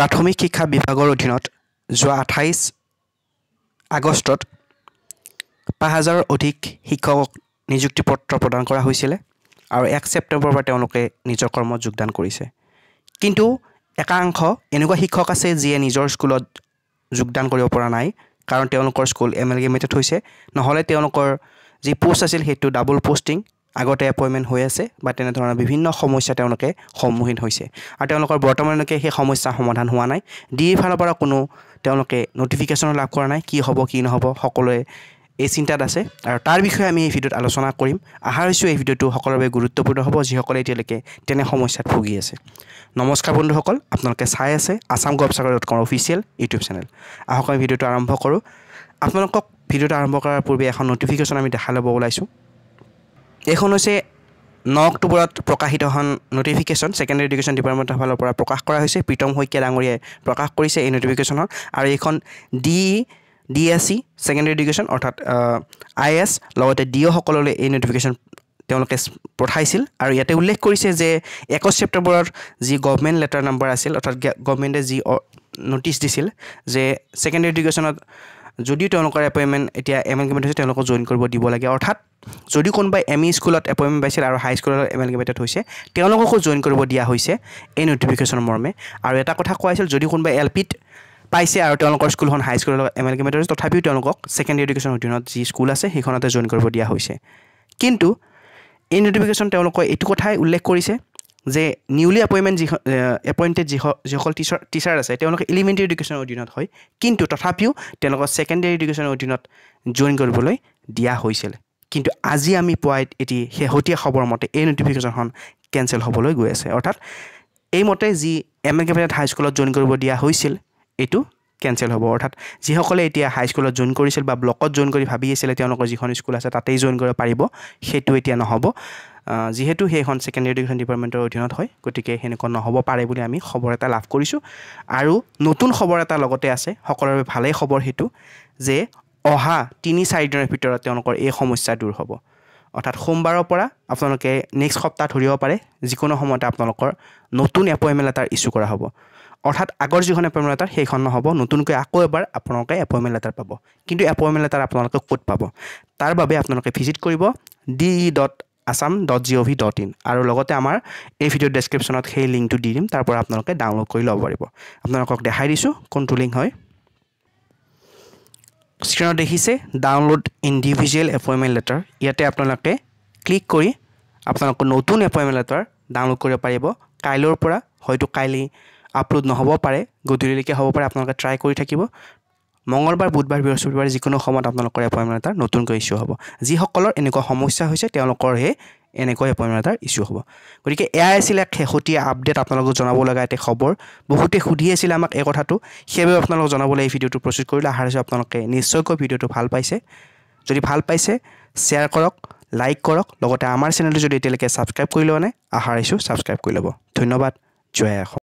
প্ৰাথমিক শিক্ষা বিভাগৰ অধীনত যোৱা আঠাইছ আগষ্টত পাঁচ হাজাৰৰ অধিক শিক্ষকক নিযুক্তি পত্ৰ প্ৰদান কৰা হৈছিলে আৰু এক ছেপ্টেম্বৰৰ পৰা তেওঁলোকে নিজৰ কৰ্মত যোগদান কৰিছে কিন্তু একাংশ এনেকুৱা শিক্ষক আছে যিয়ে নিজৰ স্কুলত যোগদান কৰিব পৰা নাই কাৰণ তেওঁলোকৰ স্কুল এম এল গেমেটেড হৈছে নহ'লে তেওঁলোকৰ যি পোষ্ট আছিল সেইটো ডাবল পোষ্টিং আগতে এপইণ্টমেণ্ট হৈ আছে বা তেনেধৰণৰ বিভিন্ন সমস্যা তেওঁলোকে সন্মুখীন হৈছে আৰু তেওঁলোকৰ বৰ্তমানলৈকে সেই সমস্যা সমাধান হোৱা নাই ডি এৰ ফালৰ পৰা কোনো তেওঁলোকে ন'টিফিকেশ্যনো লাভ কৰা নাই কি হ'ব কি নহ'ব সকলোৱে এই চিন্তাত আছে আৰু তাৰ বিষয়ে আমি এই ভিডিঅ'ত আলোচনা কৰিম আশা হৈছোঁ এই ভিডিঅ'টো সকলোৰে বাবে গুৰুত্বপূৰ্ণ হ'ব যিসকলে এতিয়ালৈকে তেনে সমস্যাত ভুগি আছে নমস্কাৰ বন্ধুসকল আপোনালোকে চাই আছে আছাম গৱচাগৰ ডট কমৰ অফিচিয়েল ইউটিউব চেনেল আহক আমি ভিডিঅ'টো আৰম্ভ কৰোঁ আপোনালোকক ভিডিঅ'টো আৰম্ভ কৰাৰ পূৰ্বে এখন ন'টিফিকেশ্যন আমি দেখা ল'ব ওলাইছোঁ এইখন হৈছে ন অক্টোবৰত প্ৰকাশিত এখন ন'টিফিকেশ্যন ছেকেণ্ডেৰী এডুকেশ্যন ডিপাৰ্টমেণ্টৰ ফালৰ পৰা প্ৰকাশ কৰা হৈছে প্ৰীতম শইকীয়া ডাঙৰীয়াই প্ৰকাশ কৰিছে এই ন'টিফিকেশ্যনত আৰু এইখন D E D S C secondary education অৰ্থাৎ আই এ এছ লগতে ডি অ'সকললৈ এই ন'টিফিকেশ্যন তেওঁলোকে পঠাইছিল আৰু ইয়াতে উল্লেখ কৰিছে যে একৈছ ছেপ্টেম্বৰত যি গভমেণ্ট লেটাৰ নাম্বাৰ আছিল অৰ্থাৎ গভমেণ্টে যি নটিছ দিছিল যে ছেকেণ্ডেৰী এডুকেশ্যনত যদিও তেওঁলোকৰ এপইণ্টমেণ্ট এতিয়া এম এল কেমেণ্ট হৈছে তেওঁলোকক জইন কৰিব দিব লাগে অৰ্থাৎ যদি কোনোবাই এম ই স্কুলত এপইণ্টমেণ্ট পাইছিল আৰু হাই স্কুলত এম এল কেমেণ্টত হৈছে তেওঁলোককো জইন কৰিব দিয়া হৈছে এই নটিফিকেশ্যনৰ মৰ্মে আৰু এটা কথা কোৱা হৈছিল যদি কোনোবাই এল পিত পাইছে আৰু তেওঁলোকৰ স্কুলখন হাইস্কুলৰ লগত এম এল কেমেণ্টত হৈছে তথাপিও তেওঁলোকক ছেকেণ্ডেৰী এডুকেশ্যনৰ অধীনত যি স্কুল আছে সেইখনতে জইন কৰিব দিয়া হৈছে কিন্তু এই নটিফিকেশ্যন তেওঁলোকে এইটো কথাই উল্লেখ কৰিছে যে নিউলি এপইণ্টমেণ্ট যি এপইণ্টেড যি যিসকল টিচাৰ টিচাৰ আছে তেওঁলোকে এলিমেণ্টেৰী এডুকেশ্যনৰ অধীনত হয় কিন্তু তথাপিও তেওঁলোকক ছেকেণ্ডেৰী এডুকেশ্যনৰ অধীনত জইন কৰিবলৈ দিয়া হৈছিল কিন্তু আজি আমি পোৱা এটি শেহতীয়া খবৰ মতে এই নটিফিকেশ্যনখন কেঞ্চেল হ'বলৈ গৈ আছে অৰ্থাৎ এইমতে যি এম এ কেপেট হাইস্কুলত জইন কৰিব দিয়া হৈছিল এইটো কেঞ্চেল হ'ব অৰ্থাৎ যিসকলে এতিয়া হাইস্কুলত জইন কৰিছিল বা ব্লকত জইন কৰি ভাবি আছিলে তেওঁলোকৰ যিখন স্কুল আছে তাতেই জইন কৰিব পাৰিব সেইটো এতিয়া নহ'ব যিহেতু সেইখন ছেকেণ্ডেৰী এডুকেশ্যন ডিপাৰ্টমেণ্টৰ অধীনত হয় গতিকে সেনেকুৱা নহ'ব পাৰে বুলি আমি খবৰ এটা লাভ কৰিছোঁ আৰু নতুন খবৰ এটা লগতে আছে সকলোৰে বাবে ভালেই খবৰ সেইটো যে অহা তিনি চাৰিদিনৰ ভিতৰত তেওঁলোকৰ এই সমস্যা দূৰ হ'ব অৰ্থাৎ সোমবাৰৰ পৰা আপোনালোকে নেক্সট সপ্তাহ ধৰিব পাৰে যিকোনো সময়তে আপোনালোকৰ নতুন এপইণ্টমেণ্ট লেটাৰ ইছ্যু কৰা হ'ব অৰ্থাৎ আগৰ যিখন এপইণ্টমেণ্ট লেটাৰ সেইখন নহ'ব নতুনকৈ আকৌ এবাৰ আপোনালোকে এপইণ্টমেণ্ট লেটাৰ পাব কিন্তু এপইণ্টমেণ্ট লেটাৰ আপোনালোকে ক'ত পাব তাৰ বাবে আপোনালোকে ভিজিট কৰিব D E dot Assam dot G O' V dot in আৰু লগতে আমাৰ এই ভিডিঅ' ডেছক্ৰিপশ্যনত সেই লিংকটো দি দিম তাৰপৰা আপোনালোকে ডাউনলোড কৰি ল'ব পাৰিব আপোনালোকক দেখাই দিছোঁ কোনটো লিংক হয় স্ক্ৰীণত দেখিছে ডাউনলোড ইণ্ডিভিজুৱেল এপইণ্টমেণ্ট লেটাৰ ইয়াতে আপোনালোকে ক্লিক কৰি আপোনালোকৰ নতুন এপইণ্টমেণ্ট লেটাৰ ডাউনলোড কৰিব পাৰিব কাইলৈৰ পৰা হয়তো কাইলৈ আপলোড নহ'ব পাৰে গধূলিলৈকে হ'ব পাৰে আপোনালোকে ট্ৰাই কৰি থাকিব মঙলবাৰ বুধবাৰ বৃহস্পতিবাৰ যিকোনো সময়ত আপোনালোকৰ এপইণ্টমেণ্ট এটা নতুনকৈ ইছ্যু হ'ব যিসকলৰ এনেকুৱা সমস্যা হৈছে তেওঁলোকৰহে এনেকুৱা এপইণ্টমেণ্ট এটাৰ ইছ্যু হ'ব গতিকে এয়াই আছিলে শেহতীয়া আপডেট আপোনালোকক জনাব লগা এটা খবৰ বহুতে সুধি আছিলে আমাক এই কথাটো সেইবাবে আপোনালোকক জনাবলৈ এই ভিডিঅ'টো প্ৰস্তুত কৰিলে অহাৰ হৈছে আপোনালোকে নিশ্চয়কৈ ভিডিঅ'টো ভাল পাইছে যদি ভাল পাইছে শ্বেয়াৰ কৰক লাইক কৰক লগতে আমাৰ চেনেলটো যদি এতিয়ালৈকে ছাবস্ক্ৰাইব কৰি লোৱা নাই অহাৰ আহিছোঁ ছাবস্ক্ৰাইব কৰি ল'ব ধন্যবাদ জয় অসম